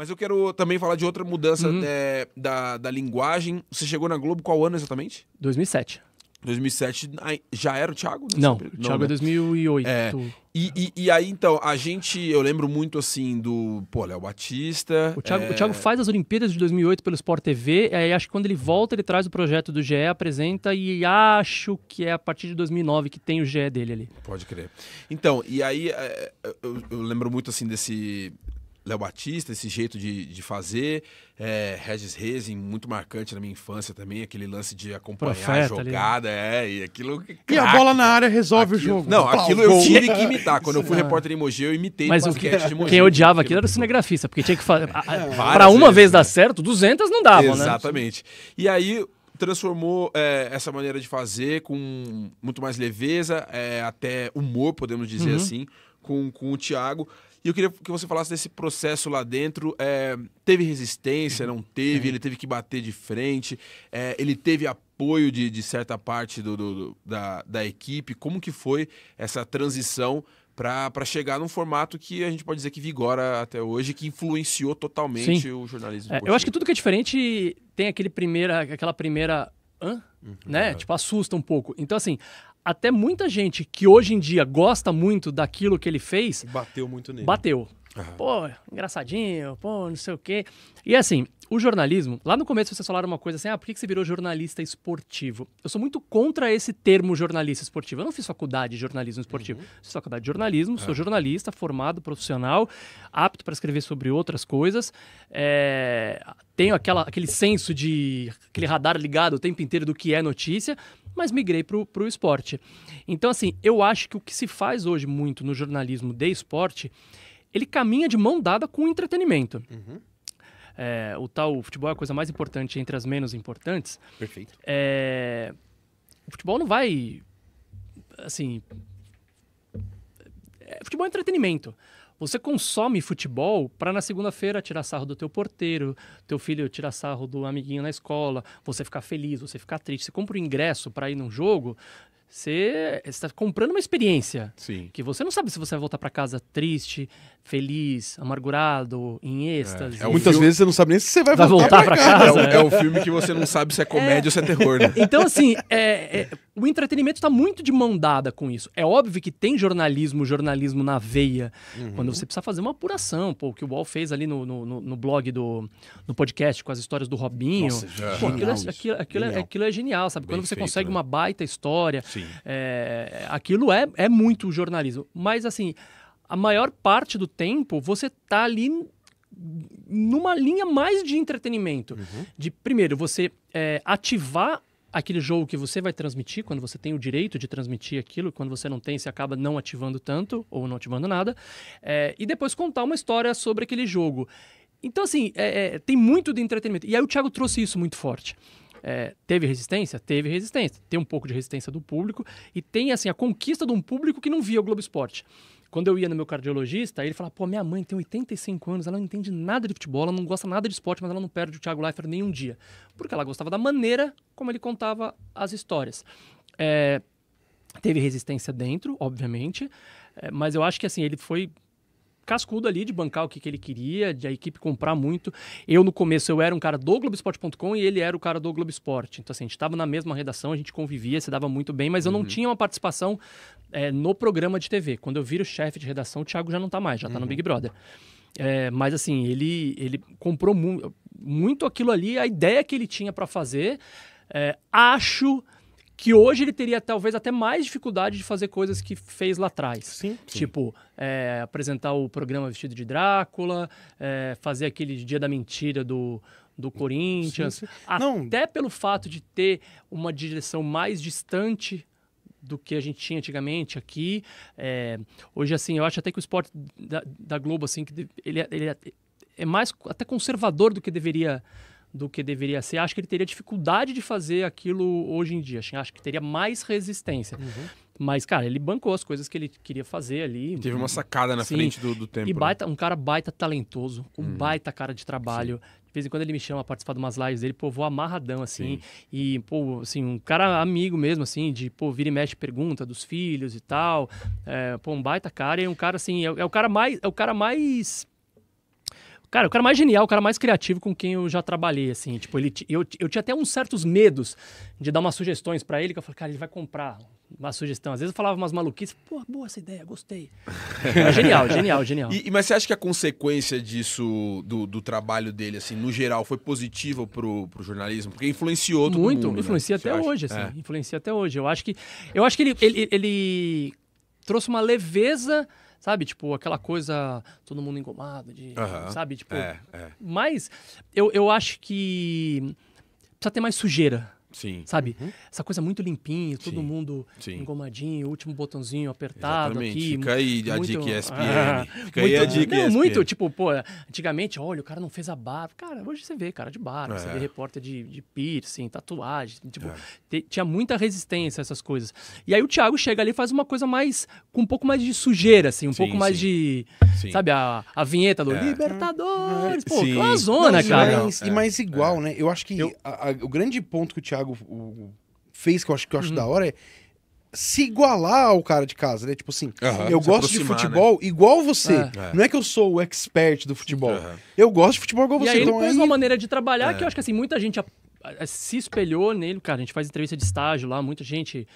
Mas eu quero também falar de outra mudança uhum. é, da, da linguagem. Você chegou na Globo qual ano exatamente? 2007. 2007 já era o Thiago? Não, o Thiago não, é 2008. Né? É, e, e, e, aí, então, a gente, eu lembro muito assim do, pô, Léo Batista. O Thiago, é... o Thiago é, faz as Olimpíadas de 2008 pelo Sport TV, aí acho que quando ele volta, ele traz o projeto do GE, apresenta, e acho que é a partir de 2009 que tem o GE dele ali. Pode crer. Então, e aí, é, eu, eu lembro muito assim desse, Léo Batista, esse jeito de, de fazer. É, Regis Rezin, muito marcante na minha infância também, aquele lance de acompanhar Profeta, a jogada. É, e aquilo. Craque, e a bola na área resolve aquilo, o jogo. Não, aquilo eu tive que imitar. Quando eu fui é. repórter em Mogi, eu imitei Mas o que, de Mogi. Quem odiava aquilo era o cinegrafista, porque tinha que fazer. É, Para uma vezes, vez dar né? certo, 200 não dava, Exatamente. né? Exatamente. E aí transformou é, essa maneira de fazer com muito mais leveza, é, até humor, podemos dizer uhum. assim, com, com o Thiago. E eu queria que você falasse desse processo lá dentro. É, teve resistência, não teve? Uhum. Ele teve que bater de frente? É, ele teve apoio de, de certa parte do, do, do, da, da equipe? Como que foi essa transição para chegar num formato que a gente pode dizer que vigora até hoje, que influenciou totalmente Sim. o jornalismo. É, eu acho que tudo que é diferente tem aquele primeira, aquela primeira. Hã? Uhum, né? É. Tipo, assusta um pouco. Então, assim, até muita gente que hoje em dia gosta muito daquilo que ele fez. Bateu muito nele. Bateu. Pô, engraçadinho, pô, não sei o quê. E assim, o jornalismo, lá no começo vocês falaram uma coisa assim: ah, por que você virou jornalista esportivo? Eu sou muito contra esse termo jornalista esportivo. Eu não fiz faculdade de jornalismo esportivo. Uhum. Fiz faculdade de jornalismo, sou é. jornalista, formado, profissional, apto para escrever sobre outras coisas. É, tenho aquela, aquele senso de. aquele radar ligado o tempo inteiro do que é notícia mas migrei para o esporte. Então, assim, eu acho que o que se faz hoje muito no jornalismo de esporte, ele caminha de mão dada com o entretenimento. Uhum. É, o tal o futebol é a coisa mais importante entre as menos importantes. Perfeito. É, o futebol não vai, assim, é, futebol é entretenimento. Você consome futebol para na segunda-feira tirar sarro do teu porteiro, teu filho tirar sarro do amiguinho na escola, você ficar feliz, você ficar triste. Você compra o um ingresso para ir num jogo, você está comprando uma experiência Sim. que você não sabe se você vai voltar para casa triste, feliz, amargurado, em é. êxtase. É. Muitas filme... vezes você não sabe nem se você vai, vai voltar, voltar para casa. casa. É, o, é, filme que você não sabe se é, é. comédia é... ou se é terror. Né? Então, assim, é, o entretenimento está muito de mão dada com isso. É óbvio que tem jornalismo, jornalismo na veia, uhum. quando você precisa fazer uma apuração. Pô, o que o Wall fez ali no, no, no blog do no podcast com as histórias do Robinho. Nossa, já... Pô, aquilo, aquilo, aquilo, é, aquilo, é, genial, sabe? Bem quando você feito, consegue né? uma baita história, aquilo é, é muito jornalismo. Mas, assim, a maior parte do tempo você tá ali numa linha mais de entretenimento. Uhum. De primeiro, você é, ativar aquele jogo que você vai transmitir, quando você tem o direito de transmitir aquilo, quando você não tem, você acaba não ativando tanto ou não ativando nada, é, e depois contar uma história sobre aquele jogo. Então, assim, é, é, tem muito de entretenimento. E aí o Thiago trouxe isso muito forte. É, teve resistência? Teve resistência. Tem um pouco de resistência do público e tem, assim, a conquista de um público que não via o Globo Esporte. Quando eu ia no meu cardiologista, ele falava: pô, minha mãe tem 85 anos, ela não entende nada de futebol, ela não gosta nada de esporte, mas ela não perde o Thiago Leifert nenhum dia. Porque ela gostava da maneira como ele contava as histórias. É, teve resistência dentro, obviamente, é, mas eu acho que assim, ele foi cascudo ali de bancar o que, que ele queria, de a equipe comprar muito. Eu, no começo, eu era um cara do Globoesporte.com e ele era o cara do Globo Esporte. Então, assim, a gente estava na mesma redação, a gente convivia, se dava muito bem, mas eu não uhum. tinha uma participação é, no programa de TV. Quando eu viro chefe de redação, o Thiago já não está mais, já está uhum. no Big Brother. É, mas assim, ele, ele comprou mu muito aquilo ali, a ideia que ele tinha para fazer. É, acho que hoje ele teria talvez até mais dificuldade de fazer coisas que fez lá atrás. Sim. sim. Tipo, é, apresentar o programa Vestido de Drácula, é, fazer aquele Dia da Mentira do, do Corinthians. Sim, sim. Até Não. pelo fato de ter uma direção mais distante do que a gente tinha antigamente aqui. É, hoje, assim, eu acho até que o esporte da, da Globo, assim, que ele, é, ele é, é mais até conservador do que deveria ser do que deveria ser, acho que ele teria dificuldade de fazer aquilo hoje em dia. Acho que teria mais resistência. Uhum. Mas, cara, ele bancou as coisas que ele queria fazer ali. teve uma sacada na Sim. frente do, do tempo. E né? baita, um cara baita talentoso, um uhum. baita cara de trabalho. Sim. De vez em quando ele me chama a participar de umas lives dele, pô, vou amarradão, assim. Sim. E, pô, assim, um cara amigo mesmo, assim, de, pô, vira e mexe pergunta dos filhos e tal. É, pô, um baita cara. E um cara, assim, é, é o cara mais... É o cara mais Cara, o cara mais genial, o cara mais criativo com quem eu já trabalhei, assim. Tipo, ele, eu, eu tinha até uns certos medos de dar umas sugestões para ele, que eu falei, cara, ele vai comprar uma sugestão. Às vezes eu falava umas maluquices, pô, boa essa ideia, gostei. Mas genial, genial, genial. E, mas você acha que a consequência disso, do, do trabalho dele, assim, no geral, foi positiva pro, pro jornalismo? Porque influenciou Muito, todo Muito, mundo, né? influencia né? até você hoje, acha? assim. É. Influencia até hoje. Eu acho que, eu acho que ele, ele, ele trouxe uma leveza sabe? Tipo, aquela coisa, todo mundo engomado, de, uhum. sabe? Tipo, é, é. Mas eu, eu acho que precisa ter mais sujeira Sim. Sabe? Uhum. Essa coisa muito limpinha, todo Sim. mundo Sim. engomadinho, último botãozinho apertado Exatamente. aqui. Fica aí a dica ESPN. Ah, Fica muito... aí a dica não, ESPN. Muito, tipo, pô, antigamente, olha, o cara não fez a barba. Cara, hoje você vê cara de barba, é. você vê é. repórter de, de piercing, tatuagem. Tipo, é. te, tinha muita resistência a essas coisas. E aí o Thiago chega ali e faz uma coisa mais, com um pouco mais de sujeira, assim, um pouco mais de, sabe, a, a vinheta do é. Libertadores. Pô, sim. que uma zona, não, cara. E mais, é. e mais igual, é. né? Eu acho que Eu... a, a, o grande ponto que o Thiago Thiago o, fez, que eu acho, que eu acho uhum. da hora, é se igualar ao cara de casa, né? Tipo assim, uhum, eu gosto de né? futebol né? igual você. É. Não é que eu sou o expert do futebol. Uhum. Eu gosto de futebol igual e você. Aí ele então, pôs aí... uma maneira de trabalhar é. que eu acho que assim, muita gente se espelhou nele, cara. A gente faz entrevista de estágio lá, muita gente.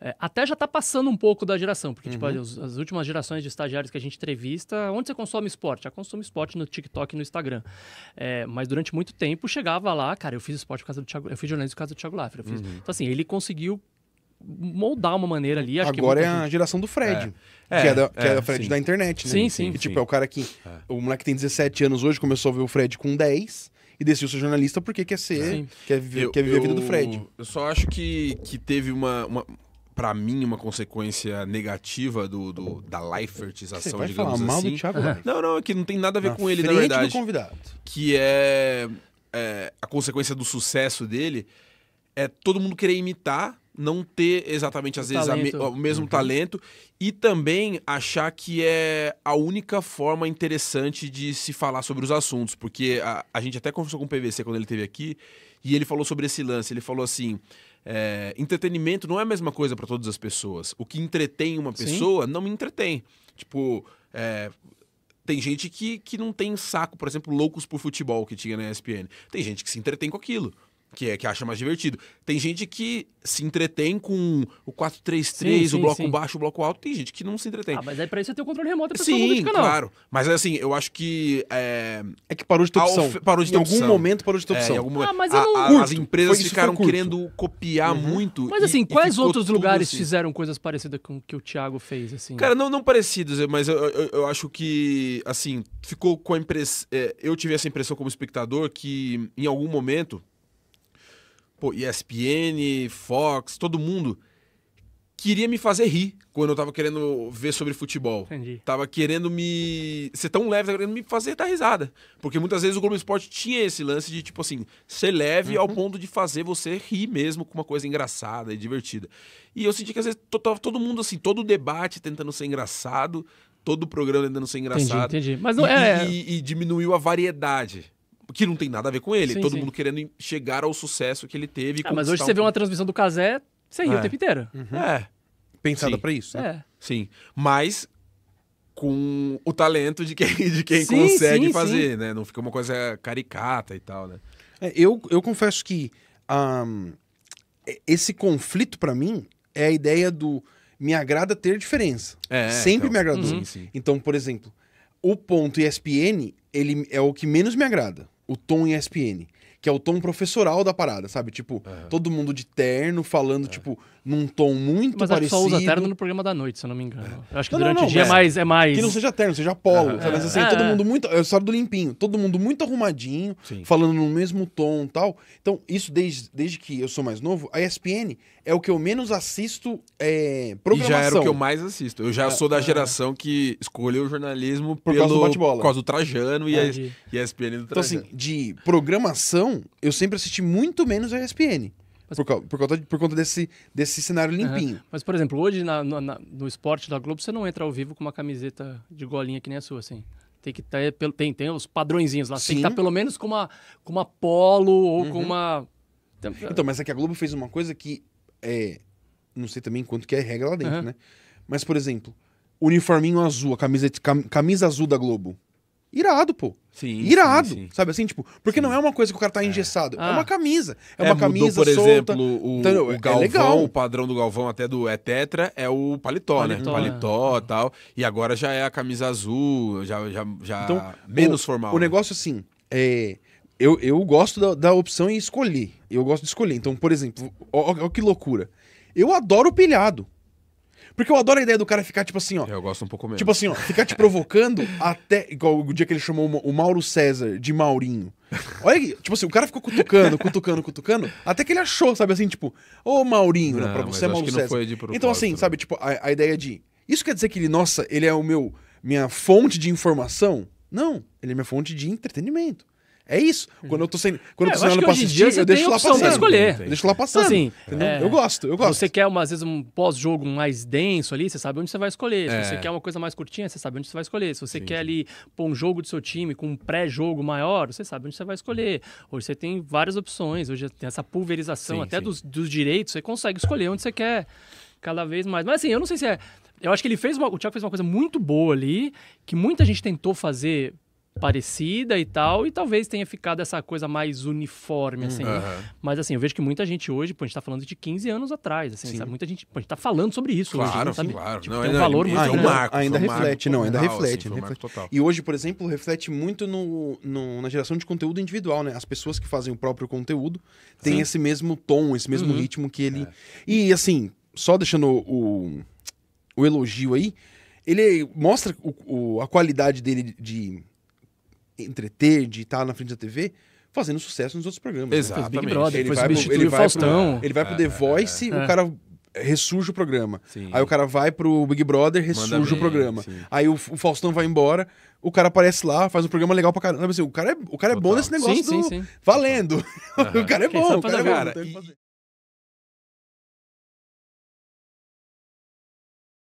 É, até já tá passando um pouco da geração, porque, tipo, uhum. tipo, as, as, últimas gerações de estagiários que a gente entrevista, onde você consome esporte? Já ah, consome esporte no TikTok e no Instagram. É, mas durante muito tempo chegava lá, cara, eu fiz esporte por causa do Thiago, eu fiz jornalismo por causa do Thiago Laffer. Fiz... Uhum. Então, assim, ele conseguiu moldar uma maneira ali. Agora é a gente... geração do Fred. É. Que é, é da, que é, é Fred sim. da internet, né? Sim, sim. tipo, sim. é o cara que. É. O moleque tem 17 anos hoje, começou a ver o Fred com 10 e decidiu ser jornalista porque quer ser, Sim. quer, viver, eu, quer viver eu, a vida do Fred. Eu só acho que, que teve uma, uma para mim, uma consequência negativa do, do da Leifertização, Você vai digamos falar assim. Mal do assim. Thiago Não, não, é que não tem nada a ver na com ele, na verdade. Do convidado. Que é, é a consequência do sucesso dele é todo mundo querer imitar não ter exatamente, às o vezes, o mesmo uhum. talento e também achar que é a única forma interessante de se falar sobre os assuntos, porque a, a gente até conversou com o PVC quando ele esteve aqui e ele falou sobre esse lance. Ele falou assim. É, entretenimento não é a mesma coisa para todas as pessoas. O que entretém uma pessoa Sim. não me entretém. Tipo, é, tem gente que, que não tem saco, por exemplo, loucos por futebol que tinha na ESPN. Tem gente que se entretém com aquilo que é que acha mais divertido. Tem gente que se entretém com o 433, sim, sim, o bloco sim. baixo, o bloco alto, tem gente que não se entretém. Ah, mas aí pra isso você tem o controle remoto pra Sim, claro. Mas é assim, eu acho que. É, é que parou de ter opção. Of... Parou de ter em opção. algum momento parou de ter opção. É, em algum ah, mas eu não... a, As empresas foi, ficaram querendo copiar uhum. muito. Mas assim, e, quais e outros lugares assim. fizeram coisas parecidas com o que o Thiago fez? assim? Cara, não, não parecidas, mas eu, eu, eu acho que, assim, ficou com a impressão. É, eu tive essa impressão como espectador que em algum momento pô, ESPN, Fox, todo mundo queria me fazer rir quando eu tava querendo ver sobre futebol. Entendi. Tava querendo me. ser tão leve, tava querendo me fazer dar risada. Porque muitas vezes o Globo Esporte tinha esse lance de, tipo assim, ser leve uhum. ao ponto de fazer você rir mesmo com uma coisa engraçada e divertida. E eu senti que às vezes tava todo mundo assim, todo debate tentando ser engraçado, todo programa tentando ser engraçado. Entendi, entendi. Mas não e, é. E, e diminuiu a variedade que não tem nada a ver com ele. Sim, Todo sim. mundo querendo chegar ao sucesso que ele teve. Ah, mas hoje você um... vê uma transmissão do Casé, você ri é. o tempo inteiro. Uhum. É. Pensada para isso, né? É. Sim. Mas com o talento de quem, de quem sim, consegue fazer, né? Não fica uma coisa caricata e tal, né? É, eu, eu confesso que um, esse conflito para mim é a ideia do me agrada ter diferença. É, é Sempre então, me agradou. Uhum. sim. Então, por exemplo, o ponto ESPN, ele é o que menos me agrada o tom ESPN, que é o tom professoral da parada, sabe? Tipo, uhum. todo mundo de terno falando, uhum. tipo, num tom muito Mas parecido. É Mas só usa terno no programa da noite, se eu não me engano. Eu acho que não, durante não, não, o dia é, é mais, é mais... Que não seja terno, seja polo. Ah, é, Mas assim, é, todo ah. mundo muito... É a história do limpinho. Todo mundo muito arrumadinho, Sim. falando no mesmo tom tal. Então, isso desde, desde que eu sou mais novo, a ESPN é o que eu menos assisto é, programação. E já era o que eu mais assisto. Eu já é, sou da geração que escolheu o jornalismo por pelo, causa do bate-bola. Por causa do Trajano e, a, e a ESPN do Trajano. Então assim, de programação, eu sempre assisti muito menos a ESPN. Mas... Por, por, conta, por conta desse, desse cenário limpinho. Uhum. Mas, por exemplo, hoje na, na, no esporte da Globo, você não entra ao vivo com uma camiseta de golinha que nem a sua, assim. Tem que ter, tá, é tem, tem os padrõezinhos lá. Sim. Tem que estar tá pelo menos com uma, com uma polo ou uhum. com uma... Então, então, mas é que a Globo fez uma coisa que é... Não sei também quanto que é regra lá dentro, uhum. né? Mas, por exemplo, uniforminho azul, a camisa azul da Globo irado, pô. Sim, irado, sim, sim. sabe assim, tipo, porque sim. não é uma coisa que o cara tá é. engessado, é, é uma camisa, é, é uma camisa mudou, por solta, exemplo, o, então, o é Galvão, é o padrão do Galvão até do é tetra é o paletó, paletó né? Paletó, é. tal, e agora já é a camisa azul, já já, já então, menos o, formal. O né? negócio assim, é eu, eu gosto da, da opção em escolher. Eu gosto de escolher. Então, por exemplo, olha que loucura. Eu adoro o pilhado. Porque eu adoro a ideia do cara ficar, tipo assim, ó. Eu gosto um pouco mesmo. Tipo assim, ó, ficar te provocando até. Igual o dia que ele chamou o Mauro César de Maurinho. Olha aqui, tipo assim, o cara ficou cutucando, cutucando, cutucando, até que ele achou, sabe assim, tipo, ô Maurinho, não, né, pra você é Mauro César. então, assim, né? sabe, tipo, a, a ideia de. Isso quer dizer que ele, nossa, ele é o meu. minha fonte de informação? Não, ele é minha fonte de entretenimento. É isso. Quando eu tô sem, quando é, eu tô sem nada eu deixo lá passando. Escolher. Eu uhum. deixo lá passando. Então, assim, é, eu gosto, eu gosto. Você quer, uma, às vezes, um pós-jogo mais denso ali, você sabe onde você vai escolher. Se é. você quer uma coisa mais curtinha, você sabe onde você vai escolher. Se você sim, quer sim. ali pôr um jogo do seu time com um pré-jogo maior, você sabe onde você vai escolher. Hoje você tem várias opções, hoje tem essa pulverização sim, até dos, dos direitos, você consegue escolher onde você quer cada vez mais. Mas assim, eu não sei se é. Eu acho que ele fez uma, o Thiago fez uma coisa muito boa ali, que muita gente tentou fazer parecida e tal, e talvez tenha ficado essa coisa mais uniforme, assim. Uhum. Mas assim, eu vejo que muita gente hoje, pô, a gente tá falando de 15 anos atrás, assim, sabe? Muita gente, pô, a gente tá falando sobre isso claro, hoje, sabe? Claro, tipo, não, tem um valor ainda, muito é ainda, marco, ainda é reflete, não, ainda reflete. Assim, e hoje, por exemplo, reflete muito no, no, na geração de conteúdo individual, né? As pessoas que fazem o próprio conteúdo têm Sim. esse mesmo tom, esse mesmo uhum. ritmo que ele... É. E assim, só deixando o, o elogio aí, ele mostra o, o, a qualidade dele de entreter, de estar na frente da TV, fazendo sucesso nos outros programas. Né? Exatamente. Né? Big Brother, ele vai, pro, ele, vai pro, ele vai pro The é, Voice, é. o cara ressurge o programa. Sim. Aí o cara vai pro Big Brother, ressurge bem, o programa. Sim. Aí o, o, Faustão vai embora, o cara aparece lá, faz um programa legal pra caramba. Assim, o cara é, o cara é bom nesse negócio sim, do... Valendo! Uhum. o cara é bom, o cara é bom.